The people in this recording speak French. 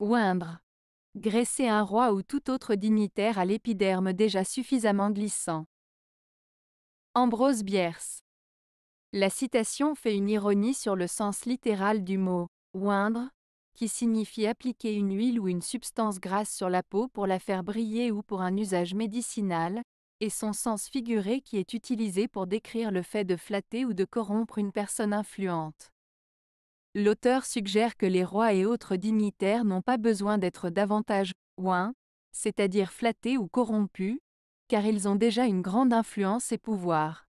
Oindre. Graisser un roi ou tout autre dignitaire à l'épiderme déjà suffisamment glissant. Ambrose Bierce. La citation fait une ironie sur le sens littéral du mot oindre, qui signifie appliquer une huile ou une substance grasse sur la peau pour la faire briller ou pour un usage médicinal, et son sens figuré qui est utilisé pour décrire le fait de flatter ou de corrompre une personne influente. L'auteur suggère que les rois et autres dignitaires n'ont pas besoin d'être davantage ouins, c'est-à-dire flattés ou corrompus, car ils ont déjà une grande influence et pouvoir.